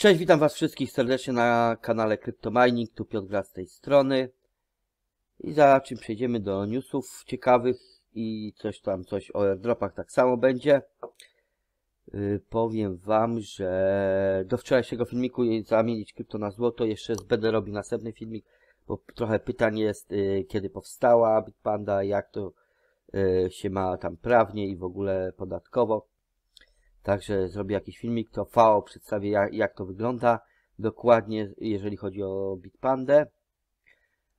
Cześć, witam Was wszystkich serdecznie na kanale CryptoMining, tu Piotr Gra z tej strony. I za czym przejdziemy do newsów ciekawych i coś tam, coś o airdropach tak samo będzie. Yy, powiem Wam, że do wczorajszego filmiku zamienić krypto na złoto, jeszcze będę robił następny filmik, bo trochę pytań jest, yy, kiedy powstała Bitpanda, jak to yy, się ma tam prawnie i w ogóle podatkowo. Także zrobię jakiś filmik, to FAO przedstawię jak, jak to wygląda dokładnie, jeżeli chodzi o Bitpandę.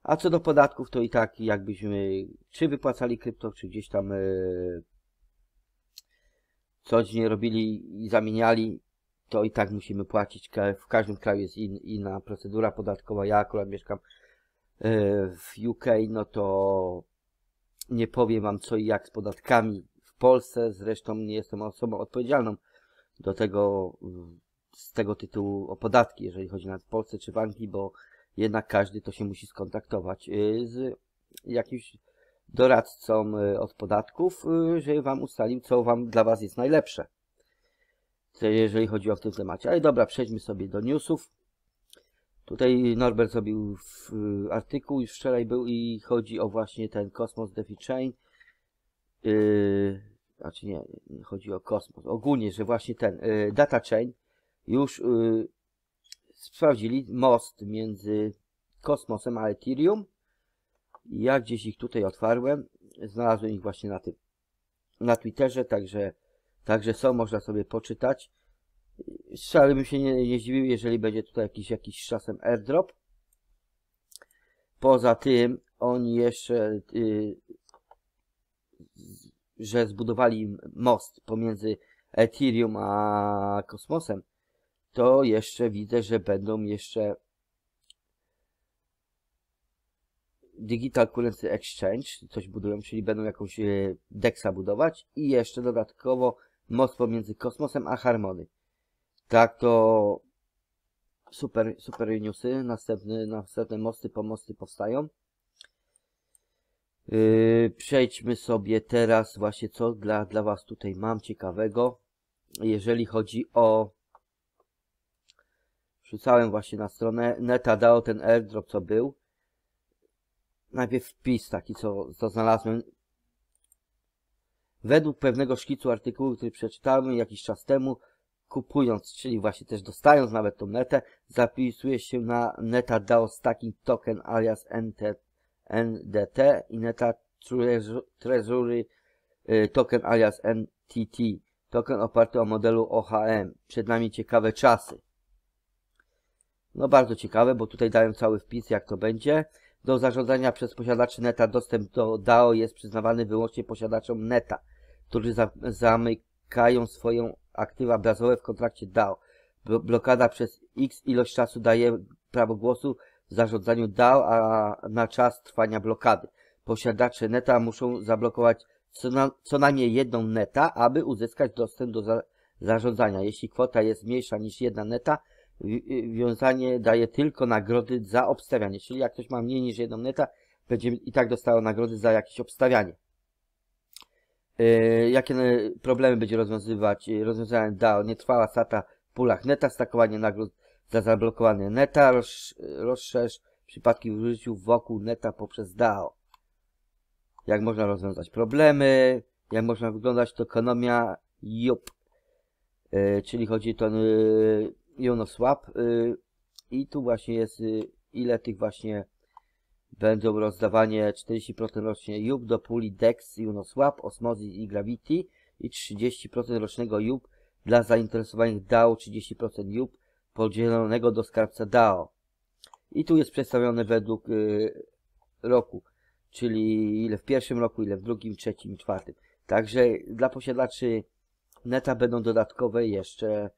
A co do podatków, to i tak jakbyśmy czy wypłacali krypto, czy gdzieś tam yy, coś nie robili i zamieniali, to i tak musimy płacić. W każdym kraju jest in, inna procedura podatkowa. Ja akurat mieszkam yy, w UK, no to nie powiem Wam co i jak z podatkami, Polsce. Zresztą nie jestem osobą odpowiedzialną do tego, z tego tytułu o podatki, jeżeli chodzi nawet w Polsce czy w Anglii, bo jednak każdy to się musi skontaktować y, z jakimś doradcą y, od podatków, y, żeby Wam ustalił, co wam, dla Was jest najlepsze, jeżeli chodzi o w tym temacie. Ale dobra, przejdźmy sobie do newsów. Tutaj Norbert zrobił artykuł, już wczoraj był i chodzi o właśnie ten Cosmos DeFi Chain znaczy nie, nie chodzi o kosmos, ogólnie, że właśnie ten y, data chain już y, sprawdzili most między kosmosem a Ethereum. Ja gdzieś ich tutaj otwarłem, znalazłem ich właśnie na tym, na Twitterze, także, także są, można sobie poczytać. Wcale bym się nie, nie zdziwił, jeżeli będzie tutaj jakiś, jakiś czasem airdrop. Poza tym oni jeszcze y, że zbudowali most pomiędzy Ethereum a kosmosem, to jeszcze widzę, że będą jeszcze Digital Currency Exchange, coś budują, czyli będą jakąś e, DEXa budować i jeszcze dodatkowo most pomiędzy kosmosem a Harmony. Tak to super, super newsy, następne, następne mosty, pomosty powstają. Yy, przejdźmy sobie teraz właśnie co dla, dla Was tutaj mam ciekawego. Jeżeli chodzi o... Wrzucałem właśnie na stronę Netadao ten airdrop co był. Najpierw wpis taki co, co znalazłem. Według pewnego szkicu artykułu, który przeczytałem jakiś czas temu, kupując, czyli właśnie też dostając nawet tą netę, zapisuje się na NetADAO Stacking Token alias NTT NDT i Neta Treasury y, token alias NTT, token oparty o modelu OHM. Przed nami ciekawe czasy. No bardzo ciekawe, bo tutaj dają cały wpis, jak to będzie. Do zarządzania przez posiadaczy neta dostęp do DAO jest przyznawany wyłącznie posiadaczom neta, którzy za zamykają swoją aktywa bazowe w kontrakcie DAO. Blokada przez x ilość czasu daje prawo głosu zarządzaniu DAO a na czas trwania blokady. Posiadacze neta muszą zablokować co, na, co najmniej jedną neta, aby uzyskać dostęp do za, zarządzania. Jeśli kwota jest mniejsza niż jedna neta, wiązanie daje tylko nagrody za obstawianie. Czyli jak ktoś ma mniej niż jedną neta, będzie i tak dostał nagrody za jakieś obstawianie. Yy, jakie e, problemy będzie rozwiązywać e, rozwiązanie DAO? Nietrwała SATA w pulach neta, stakowanie nagród za zablokowany neta, rozsz rozszerz przypadki w użyciu wokół neta poprzez DAO. Jak można rozwiązać problemy, jak można wyglądać to ekonomia JUP, yy, czyli chodzi to yy, yy, i tu właśnie jest yy, ile tych właśnie będą rozdawanie 40% rocznie JUP do puli DEX, Unoswap, Osmosis i Gravity i 30% rocznego JUP dla zainteresowanych DAO, 30% JUP podzielonego do skarbca DAO. I tu jest przedstawione według y, roku, czyli ile w pierwszym roku, ile w drugim, trzecim, czwartym. Także dla posiadaczy neta będą dodatkowe jeszcze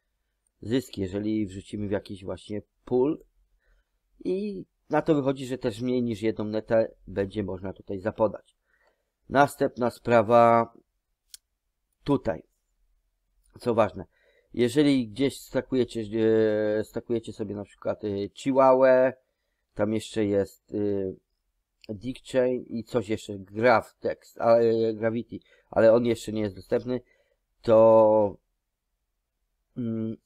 zyski, jeżeli wrzucimy w jakiś właśnie pool. I na to wychodzi, że też mniej niż jedną netę będzie można tutaj zapodać. Następna sprawa tutaj, co ważne, jeżeli gdzieś stakujecie, e, stakujecie sobie na przykład e, Chihuahua, tam jeszcze jest e, i coś jeszcze, Graf tak, ale Gravity, ale on jeszcze nie jest dostępny, to mm,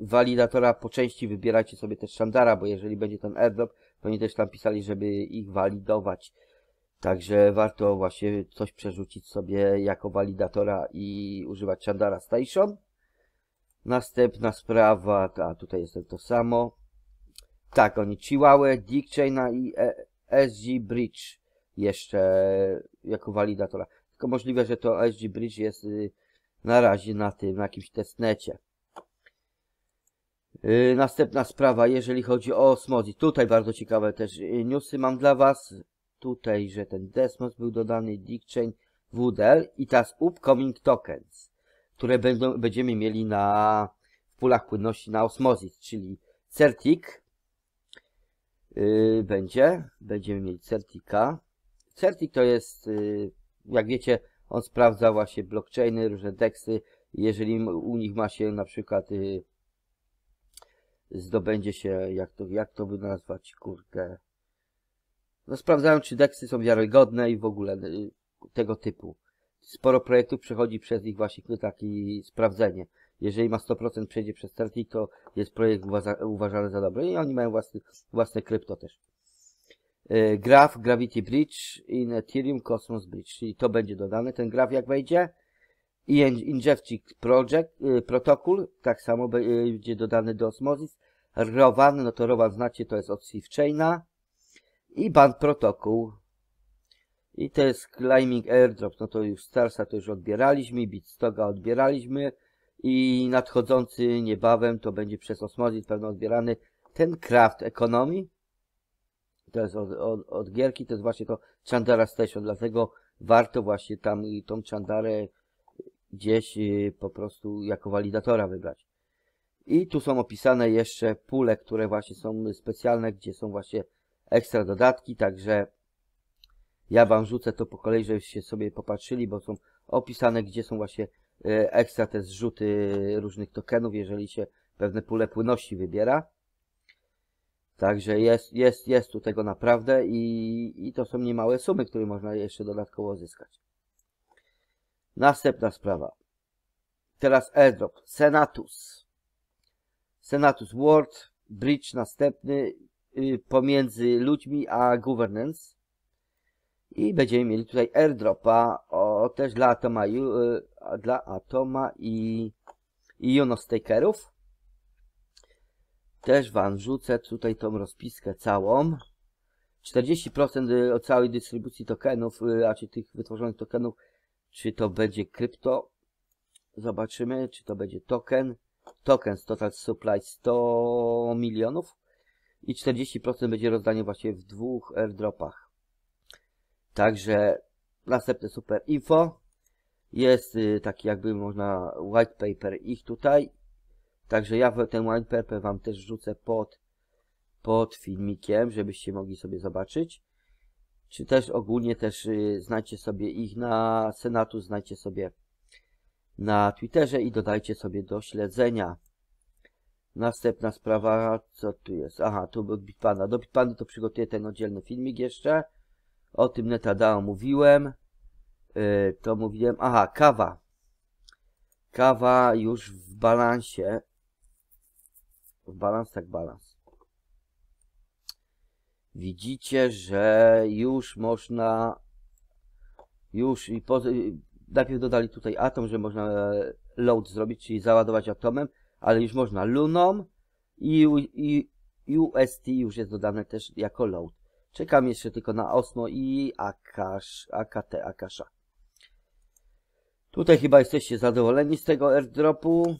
walidatora po części wybierajcie sobie też szandara, bo jeżeli będzie ten airdrop, to oni też tam pisali, żeby ich walidować. Także warto właśnie coś przerzucić sobie jako walidatora i używać Chandara Station. Następna sprawa, a tutaj jest to samo. Tak, oni ciłały Dick Chaina i e, SG Bridge jeszcze jako walidatora. Tylko możliwe, że to SG Bridge jest y, na razie na tym, na jakimś testnecie. Y, następna sprawa, jeżeli chodzi o Smozi. Tutaj bardzo ciekawe też y, newsy mam dla Was. Tutaj, że ten Desmos był dodany, Dickchain, WDL i teraz Upcoming Tokens które będą, będziemy mieli na w pulach płynności na osmozis, czyli Certic y, będzie, będziemy mieli Certica. Certic to jest, y, jak wiecie, on sprawdza właśnie blockchainy, różne deksy. Jeżeli u nich ma się na przykład y, zdobędzie się, jak to, jak to by nazwać, kurde. No sprawdzają, czy deksy są wiarygodne i w ogóle tego typu sporo projektów przechodzi przez ich właśnie takie sprawdzenie. Jeżeli ma 100% przejdzie przez stertnik, to jest projekt uważany za dobry i oni mają własny, własne krypto też. E, graf Gravity Bridge i Ethereum Cosmos Bridge, czyli to będzie dodane. Ten graf jak wejdzie, i Project, e, protokół, tak samo e, będzie dodany do Osmosis. Rowan, no to Rowan znacie, to jest od Chaina. I Band Protokół, i to jest Climbing airdrop no to już Starsa to już odbieraliśmy, Bitstoga odbieraliśmy i nadchodzący niebawem to będzie przez Osmozis pewno odbierany ten Craft Economy. To jest od, od, od gierki, to jest właśnie to Chandara Station, dlatego warto właśnie tam i tą Chandarę gdzieś y, po prostu jako walidatora wybrać. I tu są opisane jeszcze pule, które właśnie są specjalne, gdzie są właśnie ekstra dodatki, także ja wam rzucę to po kolei, żebyście sobie popatrzyli, bo są opisane, gdzie są właśnie e, ekstra te zrzuty różnych tokenów, jeżeli się pewne pule płynności wybiera. Także jest, jest, jest tu tego naprawdę i, i to są niemałe sumy, które można jeszcze dodatkowo zyskać. Następna sprawa. Teraz airdrop. Senatus. Senatus World. Bridge następny y, pomiędzy ludźmi a governance i będziemy mieli tutaj airdropa o, też dla Atoma, y, dla Atoma i, i Stakerów Też Wam rzucę tutaj tą rozpiskę całą. 40% y, od całej dystrybucji tokenów, y, a czy tych wytworzonych tokenów, czy to będzie krypto, zobaczymy, czy to będzie token. Token z total supply 100 milionów i 40% będzie rozdanie właśnie w dwóch airdropach. Także następne super info. Jest y, taki jakby można white paper ich tutaj. Także ja ten white paper wam też rzucę pod, pod filmikiem, żebyście mogli sobie zobaczyć. Czy też ogólnie też y, znajdźcie sobie ich na Senatu, znajdźcie sobie na Twitterze i dodajcie sobie do śledzenia. Następna sprawa, co tu jest? Aha, tu był Bitpanda. Do Bitpanda to przygotuję ten oddzielny filmik jeszcze. O tym Netadao mówiłem. E, to mówiłem. Aha, kawa. Kawa już w balansie. W balans, tak balans. Widzicie, że już można. Już i po, najpierw dodali tutaj atom, że można e, load zrobić, czyli załadować atomem, ale już można luną i, i UST już jest dodane też jako load. Czekam jeszcze tylko na Osmo i Akash, AKT Akasha. Tutaj chyba jesteście zadowoleni z tego airdropu.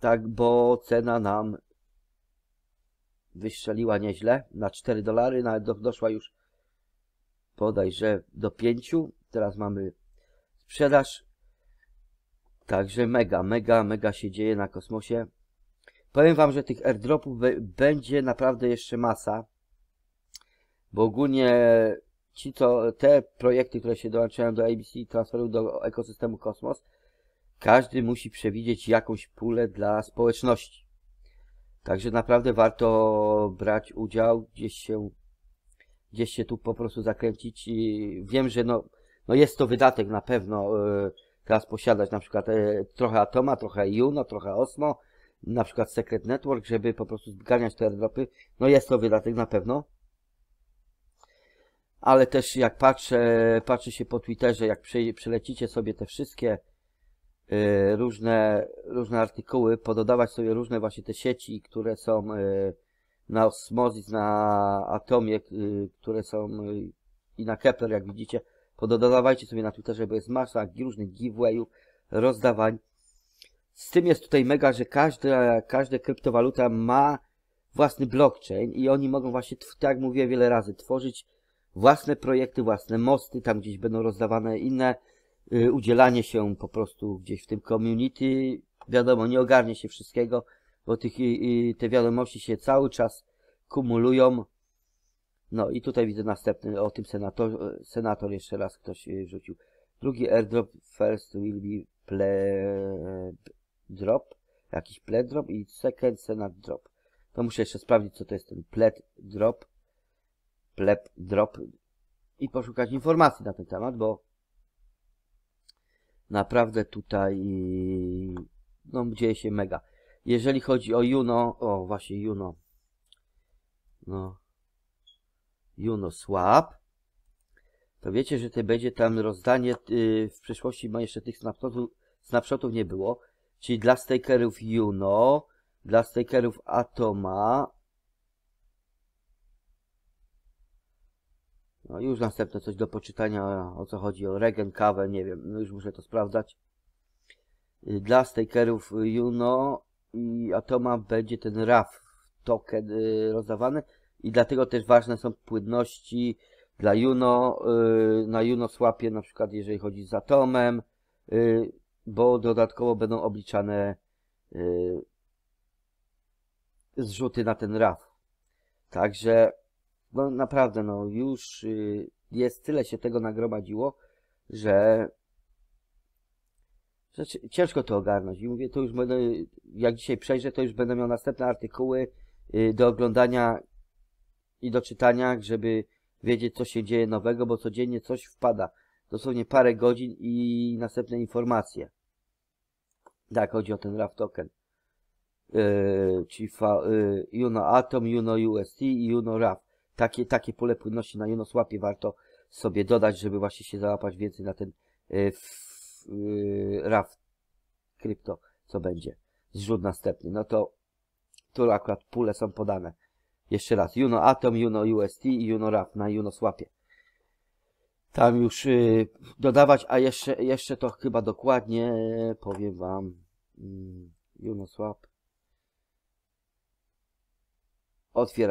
Tak, bo cena nam wystrzeliła nieźle. Na 4 dolary, nawet doszła już bodajże do 5. Teraz mamy sprzedaż. Także mega, mega, mega się dzieje na kosmosie. Powiem wam, że tych airdropów będzie naprawdę jeszcze masa bo ogólnie ci, co te projekty, które się dołączają do ABC i transferują do ekosystemu Kosmos, każdy musi przewidzieć jakąś pulę dla społeczności. Także naprawdę warto brać udział, gdzieś się, gdzieś się tu po prostu zakręcić i wiem, że no, no jest to wydatek na pewno yy, teraz posiadać na przykład yy, trochę Atoma, trochę Juno, trochę Osmo, na przykład Secret Network, żeby po prostu zgarniać te airdropy. No jest to wydatek na pewno, ale też jak patrzę, patrzy się po Twitterze, jak przelecicie sobie te wszystkie y, różne, różne artykuły, pododawać sobie różne właśnie te sieci, które są y, na Osmosis, na Atomie, y, które są i na Kepler, jak widzicie, pododawajcie sobie na Twitterze, bo jest masa różnych giveawayów, rozdawań. Z tym jest tutaj mega, że każda, każda kryptowaluta ma własny blockchain i oni mogą właśnie, tak jak mówiłem wiele razy, tworzyć własne projekty, własne mosty, tam gdzieś będą rozdawane inne, yy, udzielanie się po prostu gdzieś w tym community. Wiadomo, nie ogarnie się wszystkiego, bo tych, yy, te wiadomości się cały czas kumulują. No i tutaj widzę następny, o tym senator, senator jeszcze raz ktoś y, rzucił. Drugi airdrop, first will be ple drop, jakiś pled drop i second senat drop. To muszę jeszcze sprawdzić, co to jest ten pled drop pleb drop i poszukać informacji na ten temat, bo naprawdę tutaj no, dzieje się mega. Jeżeli chodzi o Juno, o właśnie Juno, no, Juno Swap, to wiecie, że to będzie tam rozdanie, y, w przyszłości ma jeszcze tych snapshotów, snapshotów nie było, czyli dla stakerów Juno, dla stakerów Atoma, No, już następne coś do poczytania, o co chodzi, o regen, kawę, nie wiem, no już muszę to sprawdzać. Y, dla stakerów y, Juno i Atoma będzie ten RAF token y, rozdawany i dlatego też ważne są płynności dla Juno, na Juno słapie na przykład jeżeli chodzi z Atomem, bo dodatkowo będą obliczane zrzuty na ten RAF. Także no naprawdę, no już y, jest tyle się tego nagromadziło, że, że ciężko to ogarnąć. I mówię, to już będę, jak dzisiaj przejrzę, to już będę miał następne artykuły y, do oglądania i do czytania, żeby wiedzieć, co się dzieje nowego, bo codziennie coś wpada. Dosłownie parę godzin i następne informacje. Tak, chodzi o ten RAF token. Yy, czyli fa, yy, Juno Atom, Juno UST i Juno RAF takie, takie pole płynności na Jenosłapie warto sobie dodać, żeby właśnie się załapać więcej na ten raf e, crypto e, raft krypto, co będzie. Zrzut następny. No to tu akurat pule są podane. Jeszcze raz. Juno Atom, Juno UST i Juno RAF na Juno Tam już e, dodawać, a jeszcze, jeszcze to chyba dokładnie powiem Wam. Mm, Juno Swap.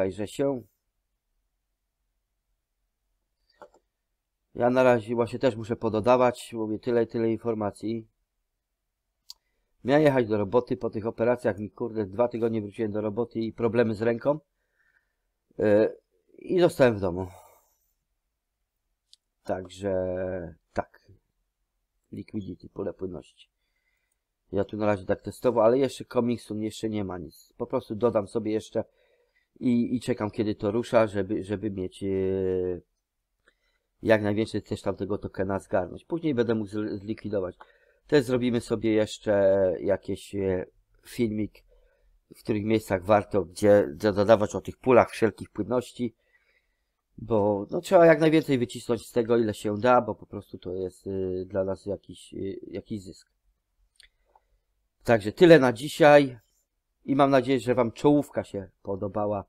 że się. Ja na razie właśnie też muszę pododawać, mówię tyle i tyle informacji. Miałem jechać do roboty po tych operacjach, mi kurde, dwa tygodnie wróciłem do roboty i problemy z ręką. Yy, I zostałem w domu. Także tak. Liquidity, pole płynności. Ja tu na razie tak testowo, ale jeszcze komiksu jeszcze nie ma nic. Po prostu dodam sobie jeszcze i, i czekam kiedy to rusza, żeby, żeby mieć yy, jak najwięcej też tamtego tokena zgarnąć. Później będę mógł zlikwidować. Też zrobimy sobie jeszcze jakiś e, filmik, w których miejscach warto, gdzie, zadawać o tych pulach wszelkich płynności, bo no, trzeba jak najwięcej wycisnąć z tego, ile się da, bo po prostu to jest y, dla nas jakiś, y, jakiś zysk. Także tyle na dzisiaj i mam nadzieję, że Wam czołówka się podobała.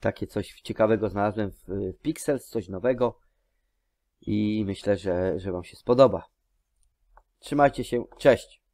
Takie coś ciekawego znalazłem w, w Pixels, coś nowego i myślę, że, że Wam się spodoba. Trzymajcie się, cześć!